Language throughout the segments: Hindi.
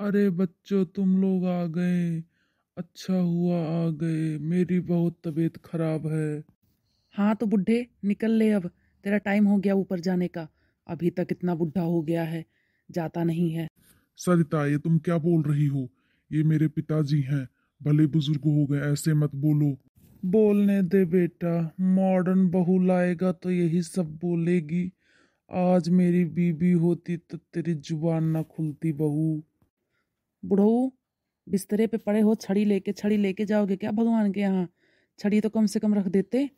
अरे बच्चों तुम लोग आ गए अच्छा हुआ आ गए मेरी बहुत तबीयत खराब है हाँ तो बुढ़े निकल ले अब तेरा टाइम हो गया ऊपर जाने का अभी तक इतना बुढ़ा हो गया है जाता नहीं है सरिता ये तुम क्या बोल रही हो ये मेरे पिताजी हैं भले बुजुर्ग हो गए ऐसे मत बोलो बोलने दे बेटा मॉडर्न बहू लाएगा तो यही सब बोलेगी आज मेरी बीबी होती तो तेरी जुबान ना खुलती बहू बुढ़ऊ बिस्तरे पे पड़े हो छड़ी लेके छड़ी लेके जाओगे क्या भगवान के यहाँ छड़ी तो कम से कम रख देते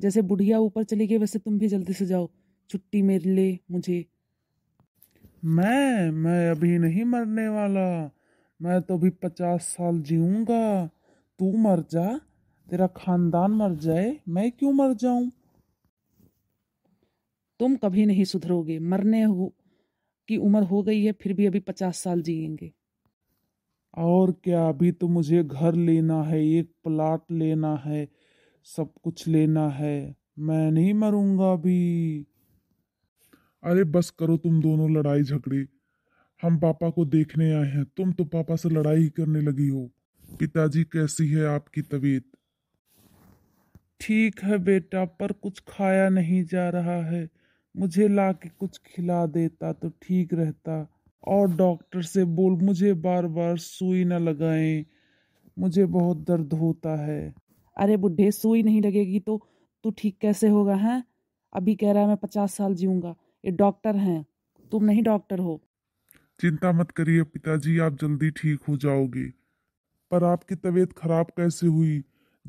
जैसे बुढ़िया ऊपर चली गई वैसे तुम भी जल्दी से जाओ छुट्टी मेरे ले मुझे मैं मैं अभी नहीं मरने वाला मैं तो भी पचास साल जीऊंगा तू मर जा तेरा खानदान मर जाए मैं क्यों मर जाऊं तुम कभी नहीं सुधरोगे मरने हो की उम्र हो गई है फिर भी अभी पचास साल जिएंगे और क्या अभी तो मुझे घर लेना है एक प्लाट लेना है सब कुछ लेना है मैं नहीं मरूंगा अभी अरे बस करो तुम दोनों लड़ाई झगड़े हम पापा को देखने आए हैं तुम तो पापा से लड़ाई ही करने लगी हो पिताजी कैसी है आपकी तबीयत ठीक है बेटा पर कुछ खाया नहीं जा रहा है मुझे ला के कुछ खिला देता तो ठीक रहता और डॉक्टर से बोल मुझे बार बार सुई न लगाएं मुझे बहुत दर्द होता है अरे बुढ़े सुई नहीं लगेगी तो तू ठीक कैसे होगा हैं अभी कह रहा है मैं पचास साल जीऊँगा ये डॉक्टर हैं तुम नहीं डॉक्टर हो चिंता मत करिए पिताजी आप जल्दी ठीक हो जाओगे पर आपकी तबीयत खराब कैसे हुई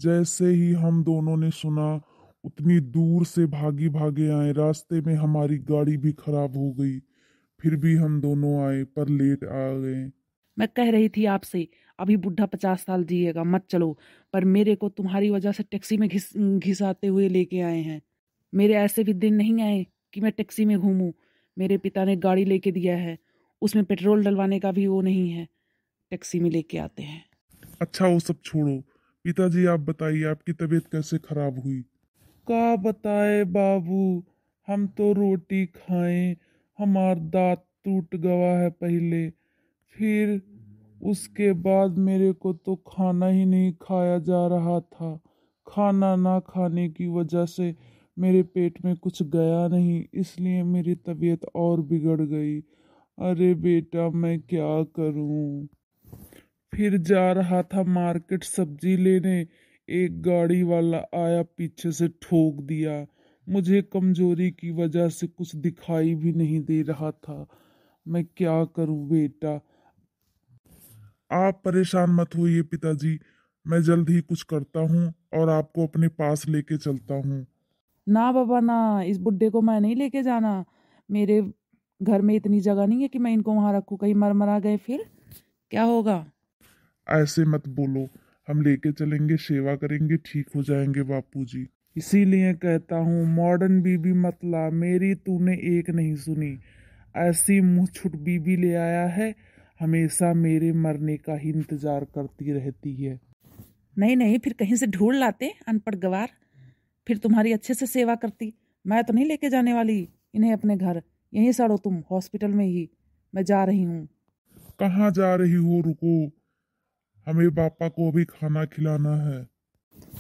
जैसे ही हम दोनों ने सुना उतनी दूर से भागी भागे आए रास्ते में हमारी गाड़ी भी खराब हो गई फिर भी हम दोनों आए पर लेट आ गए मैं कह रही थी आपसे अभी बुढ़ा पचास साल जिएगा मत चलो पर मेरे को तुम्हारी वजह से टैक्सी में घिस घिसाते हुए लेके आए हैं मेरे ऐसे भी दिन नहीं आए कि मैं टैक्सी में घूमूं मेरे पिता ने गाड़ी लेके दिया है उसमें पेट्रोल डलवाने का भी वो नहीं है टैक्सी में लेके आते हैं अच्छा वो सब छोड़ो पिताजी आप बताइए आपकी तबीयत कैसे खराब हुई का बताए बाबू हम तो रोटी खाएं हमार दांत टूट गया है पहले फिर उसके बाद मेरे को तो खाना ही नहीं खाया जा रहा था खाना ना खाने की वजह से मेरे पेट में कुछ गया नहीं इसलिए मेरी तबीयत और बिगड़ गई अरे बेटा मैं क्या करूं फिर जा रहा था मार्केट सब्जी लेने एक गाड़ी वाला आया पीछे से ठोक दिया मुझे कमजोरी की वजह से कुछ दिखाई भी नहीं दे रहा था मैं क्या करूं बेटा आप परेशान मत होइए पिताजी मैं जल्द ही कुछ करता हूं और आपको अपने पास लेके चलता हूं ना बाबा ना इस बुढ़े को मैं नहीं लेके जाना मेरे घर में इतनी जगह नहीं है कि मैं इनको वहां रखू कहीं मर मरा गए फिर क्या होगा ऐसे मत बोलो हम लेके चलेंगे सेवा करेंगे ठीक हो जाएंगे बापू जी इसीलिए कहता हूँ मॉडर्न बीबी मतला मेरी तूने एक नहीं सुनी ऐसी मुँह छुट बीबी ले आया है हमेशा मेरे मरने का ही इंतज़ार करती रहती है नहीं नहीं फिर कहीं से ढूंढ लाते अनपढ़ गवार फिर तुम्हारी अच्छे से सेवा करती मैं तो नहीं लेके जाने वाली इन्हें अपने घर यहीं सड़ो तुम हॉस्पिटल में ही मैं जा रही हूँ कहाँ जा रही हो रुको हमें पापा को भी खाना खिलाना है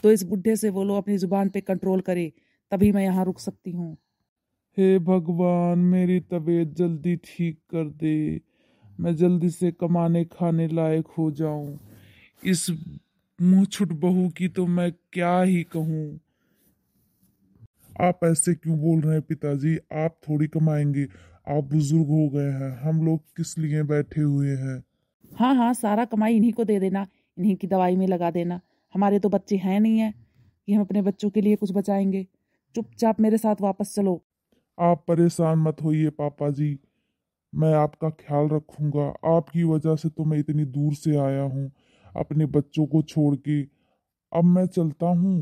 तो इस बुढ़े से बोलो अपनी ज़ुबान पे कंट्रोल करे तभी मैं यहाँ रुक सकती हूँ हे भगवान मेरी तबीयत जल्दी ठीक कर दे मैं जल्दी से कमाने खाने लायक हो जाऊं इस मुँह छुट बहू की तो मैं क्या ही कहूं आप ऐसे क्यों बोल रहे हैं पिताजी आप थोड़ी कमाएंगे आप बुजुर्ग हो गए हैं हम लोग किस लिए बैठे हुए हैं हाँ हाँ सारा कमाई इन्हीं को दे देना इन्हीं की दवाई में लगा देना हमारे तो बच्चे हैं नहीं है कि हम अपने बच्चों के लिए कुछ बचाएंगे चुपचाप मेरे साथ वापस चलो आप परेशान मत होइए पापा जी मैं आपका ख्याल रखूंगा आपकी वजह से तो मैं इतनी दूर से आया हूँ अपने बच्चों को छोड़ के अब मैं चलता हूँ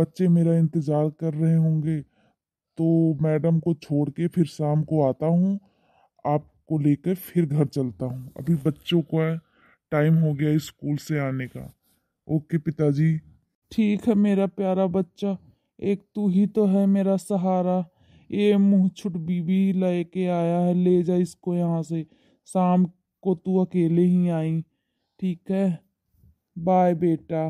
बच्चे मेरा इंतज़ार कर रहे होंगे तो मैडम को छोड़ के फिर शाम को आता हूँ आपको लेकर फिर घर चलता हूँ अभी बच्चों को टाइम हो गया स्कूल से आने का ओके पिताजी ठीक है मेरा प्यारा बच्चा एक तू ही तो है मेरा सहारा ये मुँह छुट बीबी लेके आया है ले जा इसको यहाँ से शाम को तू अकेले ही आई ठीक है बाय बेटा